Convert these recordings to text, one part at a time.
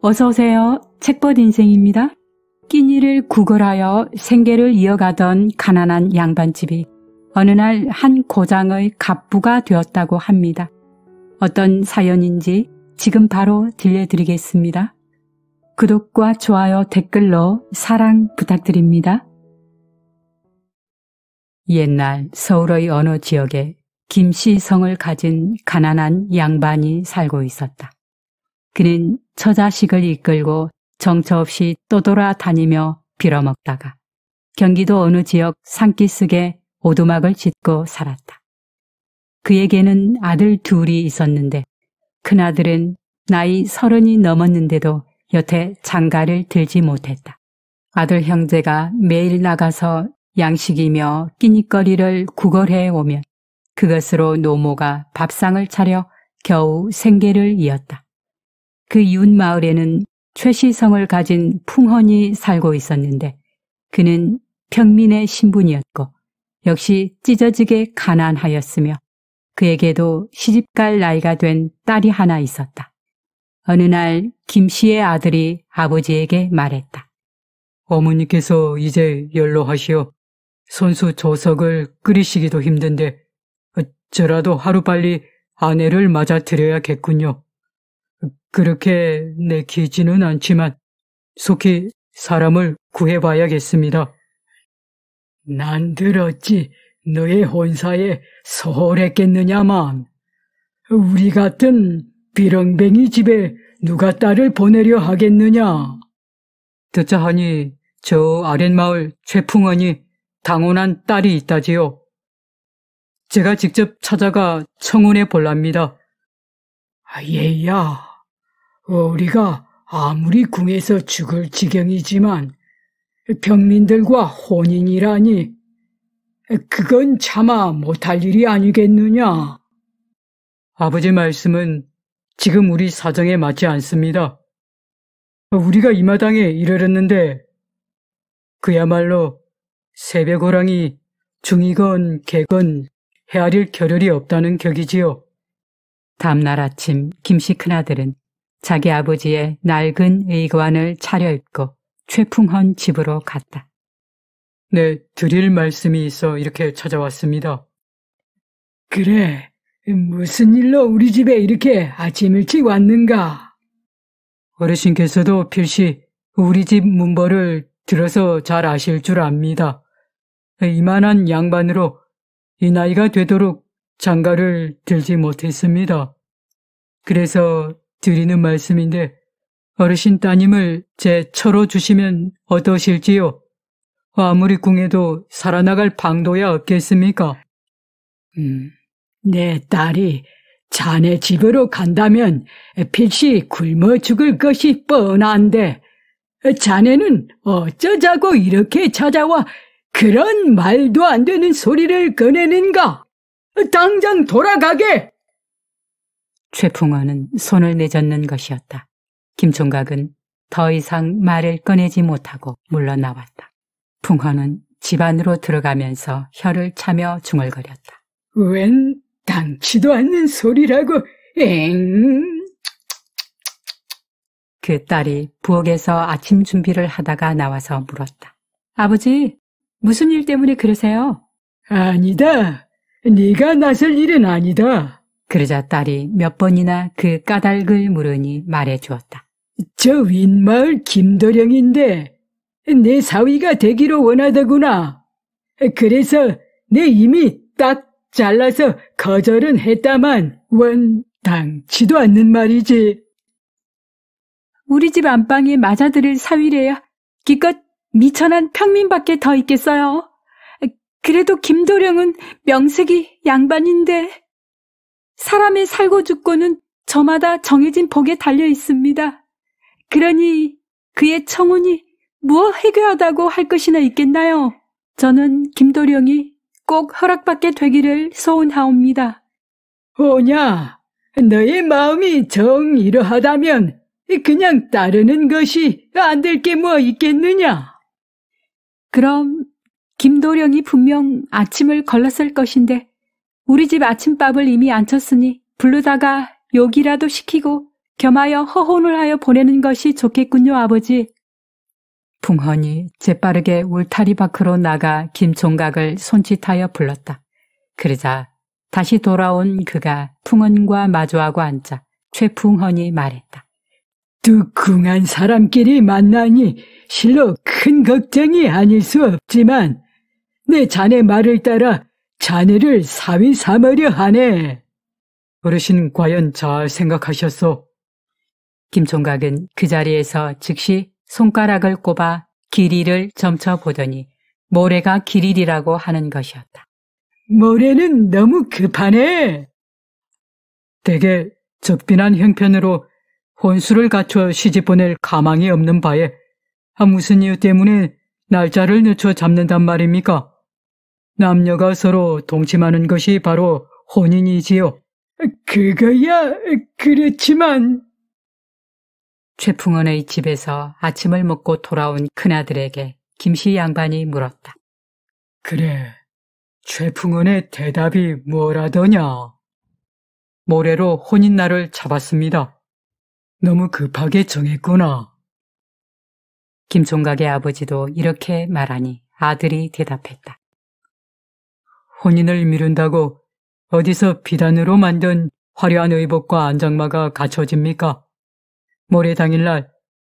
어서오세요. 책벗 인생입니다. 끼니를 구걸하여 생계를 이어가던 가난한 양반집이 어느 날 한 고장의 갑부가 되었다고 합니다. 어떤 사연인지 지금 바로 들려드리겠습니다. 구독과 좋아요 댓글로 사랑 부탁드립니다. 옛날 서울의 어느 지역에 김씨성을 가진 가난한 양반이 살고 있었다. 그는 처자식을 이끌고 정처 없이 떠돌아 다니며 빌어먹다가 경기도 어느 지역 산기슭에 오두막을 짓고 살았다. 그에게는 아들 둘이 있었는데 큰아들은 나이 서른이 넘었는데도 여태 장가를 들지 못했다. 아들 형제가 매일 나가서 양식이며 끼니거리를 구걸해 오면 그것으로 노모가 밥상을 차려 겨우 생계를 이었다. 그 이웃 마을에는 최시성을 가진 풍헌이 살고 있었는데 그는 평민의 신분이었고 역시 찢어지게 가난하였으며 그에게도 시집갈 나이가 된 딸이 하나 있었다. 어느 날 김씨의 아들이 아버지에게 말했다. 어머니께서 이제 연로하시어 손수 조석을 끓이시기도 힘든데 어쩌라도 하루빨리 아내를 맞아들여야겠군요. 그렇게 내키지는 않지만 속히 사람을 구해봐야겠습니다. 난 들었지 너의 혼사에 소홀했겠느냐만 우리 같은 비렁뱅이 집에 누가 딸을 보내려 하겠느냐. 듣자 하니 저 아랫마을 최풍원이 당원한 딸이 있다지요. 제가 직접 찾아가 청혼해 볼랍니다. 아, 예야 우리가 아무리 궁에서 죽을 지경이지만 평민들과 혼인이라니 그건 차마 못할 일이 아니겠느냐. 아버지 말씀은 지금 우리 사정에 맞지 않습니다. 우리가 이 마당에 이르렀는데 그야말로 새벽 호랑이 중이건 개건 헤아릴 겨를이 없다는 격이지요. 다음날 아침 김씨 큰아들은 자기 아버지의 낡은 의관을 차려입고 최풍헌 집으로 갔다. 네, 드릴 말씀이 있어 이렇게 찾아왔습니다. 그래, 무슨 일로 우리 집에 이렇게 아침 일찍 왔는가? 어르신께서도 필시 우리 집 문벌을 들어서 잘 아실 줄 압니다. 이만한 양반으로 이 나이가 되도록 장가를 들지 못했습니다. 그래서 드리는 말씀인데 어르신 따님을 제 처로 주시면 어떠실지요? 아무리 궁해도 살아나갈 방도야 없겠습니까? 음, 내 딸이 자네 집으로 간다면 필시 굶어 죽을 것이 뻔한데 자네는 어쩌자고 이렇게 찾아와 그런 말도 안 되는 소리를 꺼내는가? 당장 돌아가게! 최풍원은 손을 내젓는 것이었다. 김총각은 더 이상 말을 꺼내지 못하고 물러나왔다. 풍헌은 집 안으로 들어가면서 혀를 차며 중얼거렸다. 웬 당치도 않는 소리라고 엥. 그 딸이 부엌에서 아침 준비를 하다가 나와서 물었다. 아버지, 무슨 일 때문에 그러세요? 아니다. 네가 나설 일은 아니다. 그러자 딸이 몇 번이나 그 까닭을 물으니 말해 주었다. 저 윗마을 김도령인데 내 사위가 되기로 원하더구나. 그래서 내 이미 딱 잘라서 거절은 했다만 원당치도 않는 말이지. 우리 집 안방에 맞아들을 사위래야 기껏 미천한 평민밖에 더 있겠어요. 그래도 김도령은 명색이 양반인데. 사람의 살고 죽고는 저마다 정해진 복에 달려 있습니다. 그러니 그의 청혼이 무엇 해결하다고 할 것이나 있겠나요? 저는 김도령이 꼭 허락받게 되기를 소원하옵니다. 오냐, 너의 마음이 정이러하다면 그냥 따르는 것이 안 될 게 뭐 있겠느냐? 그럼 김도령이 분명 아침을 걸렀을 것인데 우리 집 아침밥을 이미 안 쳤으니 불르다가 욕이라도 시키고 겸하여 허혼을 하여 보내는 것이 좋겠군요, 아버지. 풍헌이 재빠르게 울타리 밖으로 나가 김총각을 손짓하여 불렀다. 그러자 다시 돌아온 그가 풍헌과 마주하고 앉자 최풍헌이 말했다. 뚜궁한 사람끼리 만나니 실로 큰 걱정이 아닐 수 없지만 내 자네 말을 따라 자네를 사위 삼으려 하네. 어르신 과연 잘 생각하셨소? 김총각은 그 자리에서 즉시 손가락을 꼽아 길이를 점쳐보더니 모래가 길이라고 리 하는 것이었다. 모래는 너무 급하네. 대개 적빈한 형편으로 혼수를 갖춰 시집 보낼 가망이 없는 바에 아 무슨 이유 때문에 날짜를 늦춰 잡는단 말입니까? 남녀가 서로 동침하는 것이 바로 혼인이지요. 그거야 그렇지만 최풍원의 집에서 아침을 먹고 돌아온 큰아들에게 김씨 양반이 물었다. 그래, 최풍원의 대답이 뭐라더냐? 모레로 혼인날을 잡았습니다. 너무 급하게 정했구나. 김총각의 아버지도 이렇게 말하니 아들이 대답했다. 혼인을 미룬다고 어디서 비단으로 만든 화려한 의복과 안장마가 갖춰집니까? 모레 당일날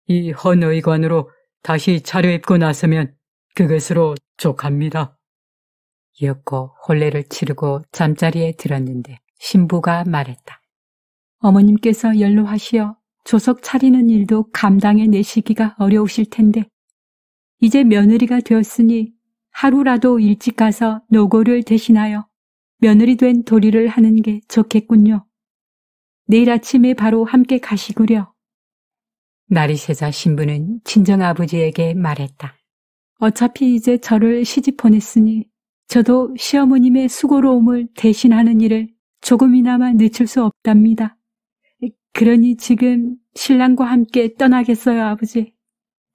이 헌 의관으로 다시 차려입고 나서면 그것으로 족합니다. 이윽고 혼례를 치르고 잠자리에 들었는데 신부가 말했다. 어머님께서 연로하시어 조석 차리는 일도 감당해 내시기가 어려우실 텐데 이제 며느리가 되었으니 하루라도 일찍 가서 노고를 대신하여 며느리 된 도리를 하는 게 좋겠군요. 내일 아침에 바로 함께 가시구려. 나리세자 신부는 친정아버지에게 말했다. 어차피 이제 저를 시집 보냈으니 저도 시어머님의 수고로움을 대신하는 일을 조금이나마 늦출 수 없답니다. 그러니 지금 신랑과 함께 떠나겠어요, 아버지.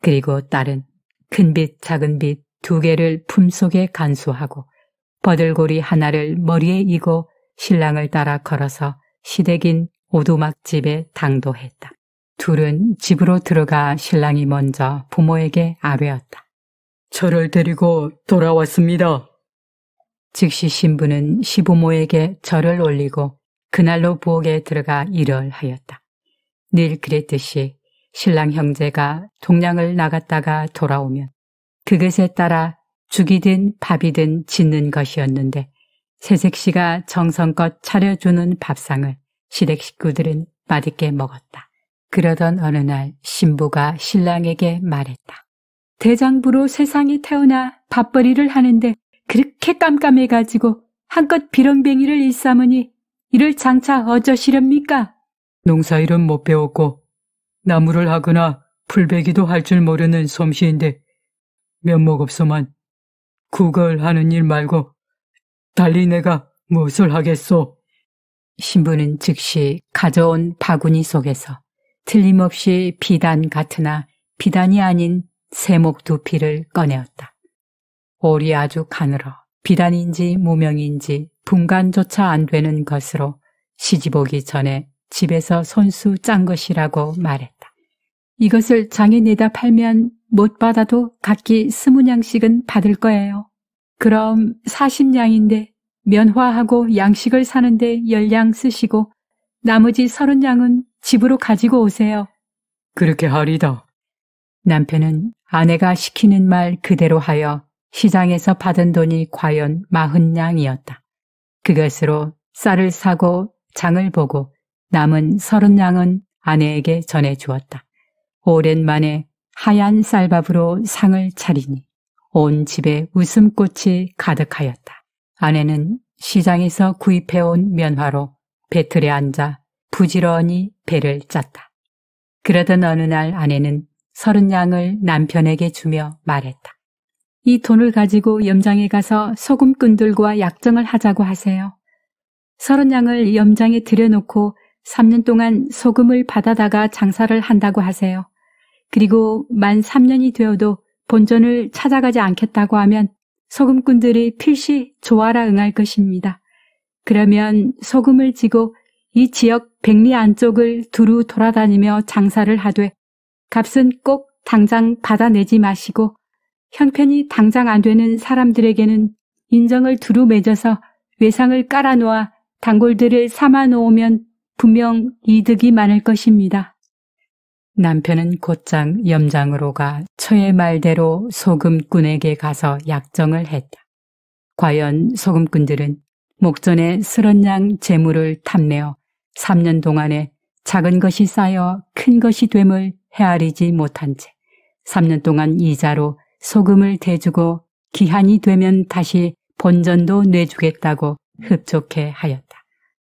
그리고 딸은 큰 빛, 작은 빛, 두 개를 품속에 간수하고 버들고리 하나를 머리에 이고 신랑을 따라 걸어서 시댁인 오두막집에 당도했다. 둘은 집으로 들어가 신랑이 먼저 부모에게 아뢰었다. 저를 데리고 돌아왔습니다. 즉시 신부는 시부모에게 절을 올리고 그날로 부엌에 들어가 일을 하였다. 늘 그랬듯이 신랑 형제가 동양을 나갔다가 돌아오면 그것에 따라 죽이든 밥이든 짓는 것이었는데 세색 씨가 정성껏 차려주는 밥상을 시댁 식구들은 맛있게 먹었다. 그러던 어느 날 신부가 신랑에게 말했다. 대장부로 세상이 태어나 밥벌이를 하는데 그렇게 깜깜해가지고 한껏 비렁뱅이를 일삼으니 이를 장차 어쩌시렵니까? 농사일은 못 배웠고 나무를 하거나 풀베기도 할 줄 모르는 솜씨인데 면목 없어만 구걸 하는 일 말고 달리 내가 무엇을 하겠소? 신부는 즉시 가져온 바구니 속에서 틀림없이 비단 같으나 비단이 아닌 세목 두피를 꺼내었다. 올이 아주 가늘어 비단인지 무명인지 분간조차 안 되는 것으로 시집오기 전에 집에서 손수 짠 것이라고 말했다. 이것을 장에 내다 팔면 못 받아도 각기 스무 냥씩은 받을 거예요. 그럼 사십 냥인데 면화하고 양식을 사는데 열량 쓰시고 나머지 서른 냥은 집으로 가지고 오세요. 그렇게 하리다. 남편은 아내가 시키는 말 그대로 하여 시장에서 받은 돈이 과연 마흔 냥이었다 그것으로 쌀을 사고 장을 보고 남은 서른 냥은 아내에게 전해 주었다. 오랜만에 하얀 쌀밥으로 상을 차리니 온 집에 웃음꽃이 가득하였다. 아내는 시장에서 구입해온 면화로 배틀에 앉아 부지런히 배를 짰다. 그러던 어느 날 아내는 서른 양을 남편에게 주며 말했다. 이 돈을 가지고 염장에 가서 소금꾼들과 약정을 하자고 하세요. 서른 양을 염장에 들여놓고 3년 동안 소금을 받아다가 장사를 한다고 하세요. 그리고 만 3년이 되어도 본전을 찾아가지 않겠다고 하면 소금꾼들이 필시 조화라 응할 것입니다. 그러면 소금을 지고 이 지역 백리 안쪽을 두루 돌아다니며 장사를 하되 값은 꼭 당장 받아내지 마시고 형편이 당장 안 되는 사람들에게는 인정을 두루 맺어서 외상을 깔아놓아 단골들을 삼아 놓으면 분명 이득이 많을 것입니다. 남편은 곧장 염장으로 가 처의 말대로 소금꾼에게 가서 약정을 했다. 과연 소금꾼들은 목전에 쓰런양 재물을 탐내어 3년 동안에 작은 것이 쌓여 큰 것이 됨을 헤아리지 못한 채 3년 동안 이자로 소금을 대주고 기한이 되면 다시 본전도 내주겠다고 흡족해 하였다.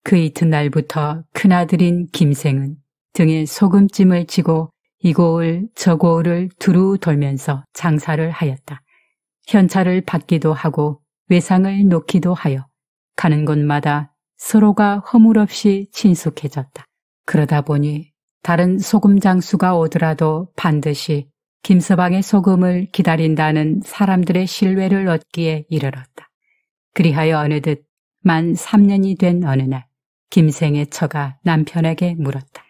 그 이튿날부터 큰아들인 김생은 등에 소금찜을 지고 이고을 저고을 두루 돌면서 장사를 하였다. 현찰을 받기도 하고 외상을 놓기도 하여 가는 곳마다 서로가 허물없이 친숙해졌다. 그러다 보니 다른 소금 장수가 오더라도 반드시 김서방의 소금을 기다린다는 사람들의 신뢰를 얻기에 이르렀다. 그리하여 어느듯 만 3년이 된 어느 날 김생의 처가 남편에게 물었다.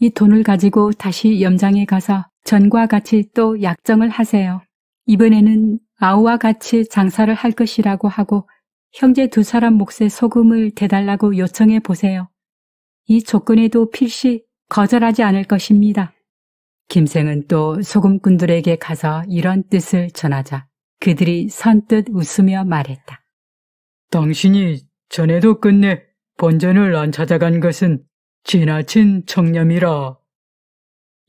이 돈을 가지고 다시 염장에 가서 전과 같이 또 약정을 하세요. 이번에는 아우와 같이 장사를 할 것이라고 하고 형제 두 사람 몫의 소금을 대달라고 요청해 보세요. 이 조건에도 필시 거절하지 않을 것입니다. 김생은 또 소금꾼들에게 가서 이런 뜻을 전하자 그들이 선뜻 웃으며 말했다. 당신이 전에도 끝내 본전을안 찾아간 것은 지나친 청렴이라.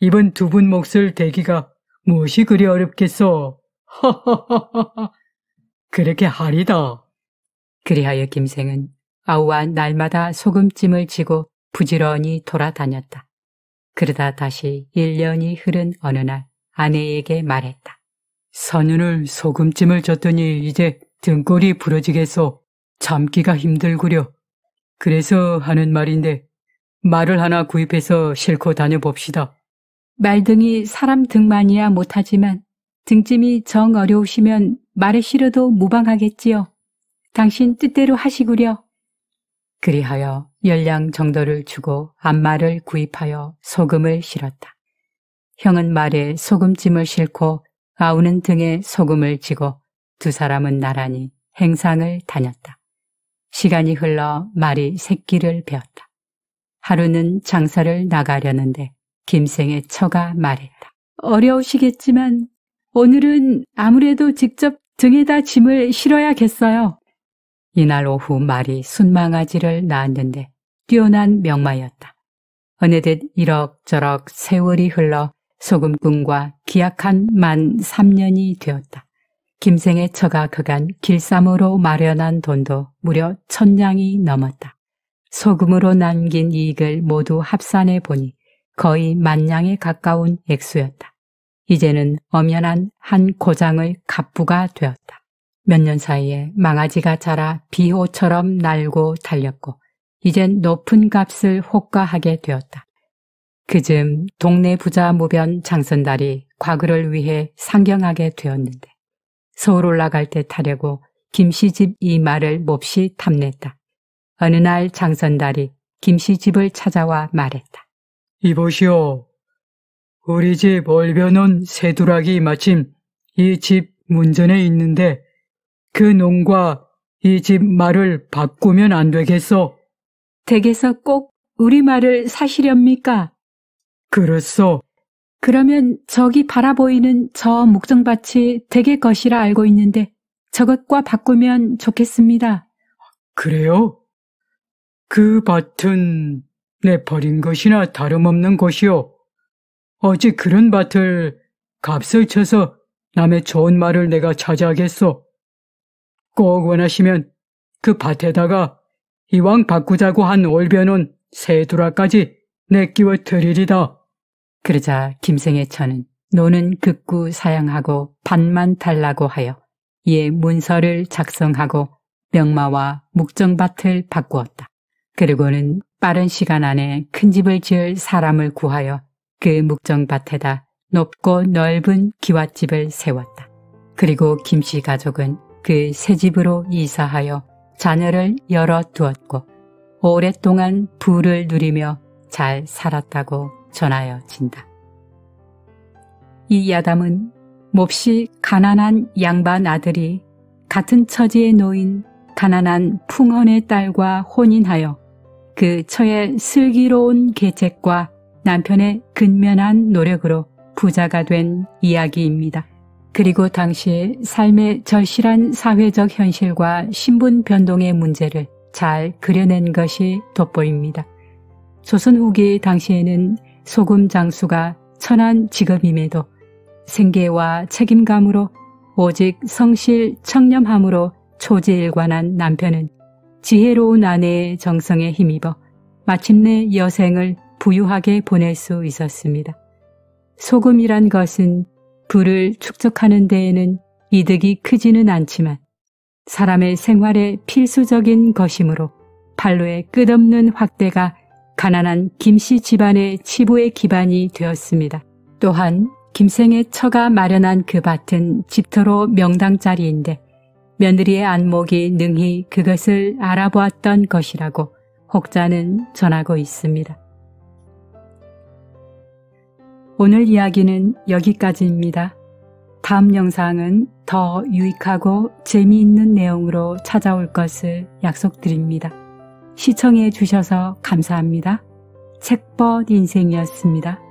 이번 두 분 몫을 대기가 무엇이 그리 어렵겠소? 하하하하하. 그렇게 하리다. 그리하여 김생은 아우와 날마다 소금찜을 지고 부지런히 돌아다녔다. 그러다 다시 1년이 흐른 어느 날 아내에게 말했다. 선윤을 소금찜을 줬더니 이제 등골이 부러지겠소. 참기가 힘들구려. 그래서 하는 말인데 말을 하나 구입해서 실고 다녀봅시다. 말등이 사람 등만이야 못하지만 등짐이 정 어려우시면 말에 실어도 무방하겠지요. 당신 뜻대로 하시구려. 그리하여 열량 정도를 주고 암말을 구입하여 소금을 실었다. 형은 말에 소금찜을 실고 아우는 등에 소금을 지고 두 사람은 나란히 행상을 다녔다. 시간이 흘러 말이 새끼를 베었다. 하루는 장사를 나가려는데 김생의 처가 말했다. 어려우시겠지만 오늘은 아무래도 직접 등에다 짐을 실어야겠어요. 이날 오후 말이 순망아지를 낳았는데 뛰어난 명마였다. 어느덧 이럭저럭 세월이 흘러 소금꾼과 기약한 만 3년이 되었다. 김생의 처가 그간 길쌈으로 마련한 돈도 무려 천냥이 넘었다. 소금으로 남긴 이익을 모두 합산해 보니 거의 만냥에 가까운 액수였다. 이제는 엄연한 한 고장의 갑부가 되었다. 몇 년 사이에 망아지가 자라 비호처럼 날고 달렸고 이젠 높은 값을 호가하게 되었다. 그쯤 동네 부자 무변 장선달이 과거를 위해 상경하게 되었는데 서울 올라갈 때 타려고 김씨 집 이 말을 몹시 탐냈다. 어느 날 장선달이 김씨 집을 찾아와 말했다. 이보시오. 우리 집 얼벼논 새두락이 마침 이 집 문전에 있는데 그 농과 이 집 말을 바꾸면 안 되겠소? 댁에서 꼭 우리 말을 사시렵니까? 그렇소. 그러면 저기 바라보이는 저 목정밭이 댁의 것이라 알고 있는데 저것과 바꾸면 좋겠습니다. 그래요? 그 밭은 내 버린 것이나 다름없는 것이요. 어찌 그런 밭을 값을 쳐서 남의 좋은 말을 내가 찾아하겠소. 꼭 원하시면 그 밭에다가 이왕 바꾸자고 한 올벼는 세 두라까지 내끼워 드리리다. 그러자 김생의 처는 노는 극구 사양하고 반만 달라고 하여 이에 문서를 작성하고 명마와 묵정밭을 바꾸었다. 그리고는 빠른 시간 안에 큰 집을 지을 사람을 구하여 그 묵정밭에다 높고 넓은 기와집을 세웠다. 그리고 김씨 가족은 그 새 집으로 이사하여 자녀를 열어 두었고 오랫동안 부를 누리며 잘 살았다고 전하여진다. 이 야담은 몹시 가난한 양반 아들이 같은 처지에 놓인 가난한 풍헌의 딸과 혼인하여 그 처의 슬기로운 계책과 남편의 근면한 노력으로 부자가 된 이야기입니다. 그리고 당시 삶의 절실한 사회적 현실과 신분 변동의 문제를 잘 그려낸 것이 돋보입니다. 조선 후기 당시에는 소금 장수가 천한 직업임에도 생계와 책임감으로 오직 성실 청렴함으로 초지일관한 남편은 지혜로운 아내의 정성에 힘입어 마침내 여생을 부유하게 보낼 수 있었습니다. 소금이란 것은 불을 축적하는 데에는 이득이 크지는 않지만 사람의 생활에 필수적인 것이므로 판로의 끝없는 확대가 가난한 김씨 집안의 치부의 기반이 되었습니다. 또한 김생의 처가 마련한 그 밭은 집터로 명당 자리인데 며느리의 안목이 능히 그것을 알아보았던 것이라고 혹자는 전하고 있습니다. 오늘 이야기는 여기까지입니다. 다음 영상은 더 유익하고 재미있는 내용으로 찾아올 것을 약속드립니다. 시청해 주셔서 감사합니다. 책벗 인생이었습니다.